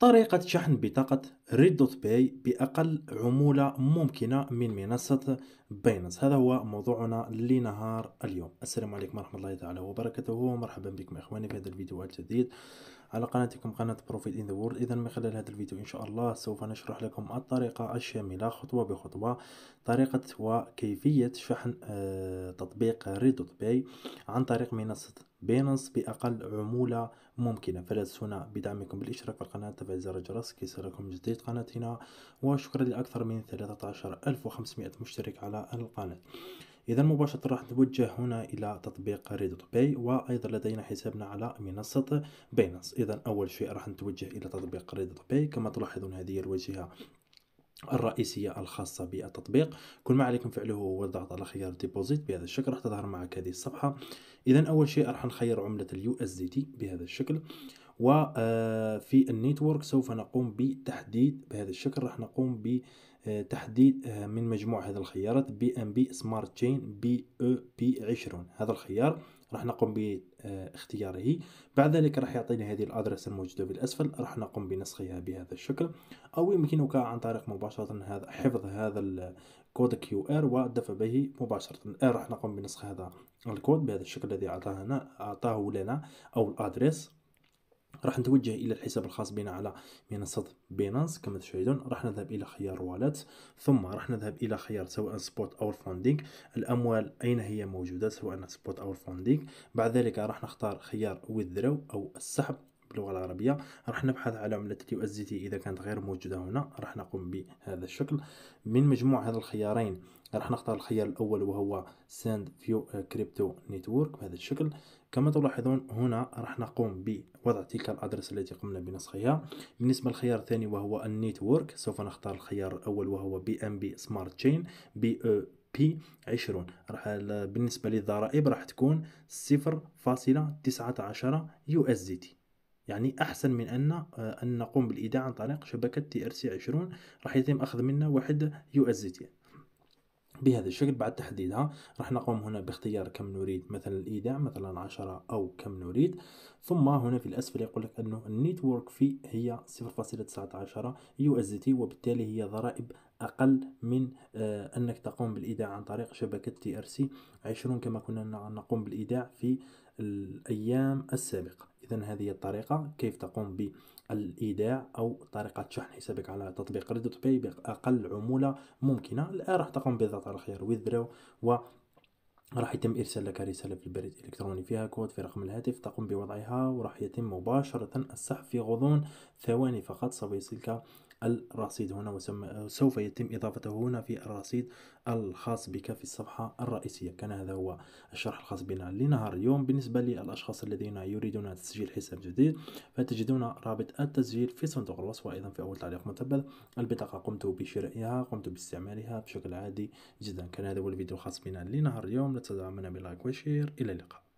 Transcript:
طريقة شحن بطاقة ريدوت باي بأقل عمولة ممكنة من منصة باينانس هذا هو موضوعنا لنهار اليوم السلام عليكم ورحمة الله تعالى وبركاته ومرحبا بكم إخواني في هذا الفيديو الجديد على قناتكم قناة بروفيت إن ذا وورد إذا من خلال هذا الفيديو إن شاء الله سوف نشرح لكم الطريقة الشاملة خطوة بخطوة طريقة وكيفية شحن آه، تطبيق ريدوت باي عن طريق منصة بينانس بأقل عمولة ممكنة فلا تنسونا بدعمكم بالاشتراك في القناة تفعيل زر الجرس كي يصلكم جديد قناتنا وشكرا لأكثر من 13500 مشترك على القناة إذا مباشرة راح نتوجه هنا إلى تطبيق ريدوت باي وأيضا لدينا حسابنا على منصة بينانس إذا أول شيء راح نتوجه إلى تطبيق ريدوت باي كما تلاحظون هذه الواجهة الرئيسية الخاصة بالتطبيق كل ما عليكم فعله هو الضغط على خيار ديبوزيت بهذا الشكل راح تظهر معك هذه الصفحة إذا أول شيء راح نخير عملة اليو اس دي تي بهذا الشكل وفي آه، النيتورك سوف نقوم بتحديد بهذا الشكل راح نقوم بتحديد آه، من مجموع هذه الخيارات بي ام بي سمارت تشين بي او بي 20 هذا الخيار راح نقوم باختياره بعد ذلك راح يعطينا هذه الأدرس الموجودة بالاسفل راح نقوم بنسخها بهذا الشكل أو يمكنك عن طريق مباشرة هذا حفظ هذا الكود كيو ار والدفع به مباشرة الآن آه، راح نقوم بنسخ هذا الكود بهذا الشكل الذي أعطاه لنا أو الأدرس راح نتوجه الى الحساب الخاص بنا على منصه بينانس كما تشاهدون راح نذهب الى خيار والات ثم راح نذهب الى خيار سواء سبوت او فاندينغ الاموال اين هي موجوده سواء سبوت او فاندينغ بعد ذلك راح نختار خيار وذرو او السحب باللغه العربيه راح نبحث على عمله اليو اس دي تي اذا كانت غير موجوده هنا راح نقوم بهذا الشكل من مجموع هذا الخيارين راح نختار الخيار الاول وهو ساند فيو كريبتو نيتورك بهذا الشكل كما تلاحظون هنا راح نقوم بوضع تلك الادرس التي قمنا بنسخها بالنسبه للخيار الثاني وهو النيتورك سوف نختار الخيار الاول وهو بي ام بي سمارت تشين بي او بي 20 راح بالنسبه للضرائب راح تكون 0.19 يو اس دي تي يعني أحسن من أن آه، أن نقوم بالإيداع عن طريق شبكة تي ار سي 20 راح يتم أخذ منا واحد يو اس تي يعني. بهذا الشكل بعد تحديدها راح نقوم هنا باختيار كم نريد مثلا الإيداع مثلا عشرة أو كم نريد ثم هنا في الأسفل يقول لك أنه النيتورك في هي 0.19 يو اس تي وبالتالي هي ضرائب أقل من آه أنك تقوم بالإيداع عن طريق شبكة تي ار سي 20 كما كنا نقوم بالإيداع في الأيام السابقة إذا هذه الطريقة كيف تقوم بالإيداع أو طريقة شحن حسابك على تطبيق ريدوت باي بأقل عمولة ممكنة الآن راح تقوم بضغط على خيار ويذرو و راح يتم ارسال لك رساله في البريد الالكتروني فيها كود في رقم الهاتف تقوم بوضعها وراح يتم مباشره السحب في غضون ثواني فقط سوف يصلك الرصيد هنا وسوف يتم إضافته هنا في الرصيد الخاص بك في الصفحة الرئيسية كان هذا هو الشرح الخاص بنا لنهار اليوم بالنسبة للأشخاص الذين يريدون تسجيل حساب جديد فتجدون رابط التسجيل في صندوق الوصف وأيضا في أول تعليق مثبت البطاقة قمت بشرائها قمت باستعمالها بشكل عادي جدا كان هذا هو الفيديو الخاص بنا لنهار اليوم لا دعمنا بلايك وشير إلى اللقاء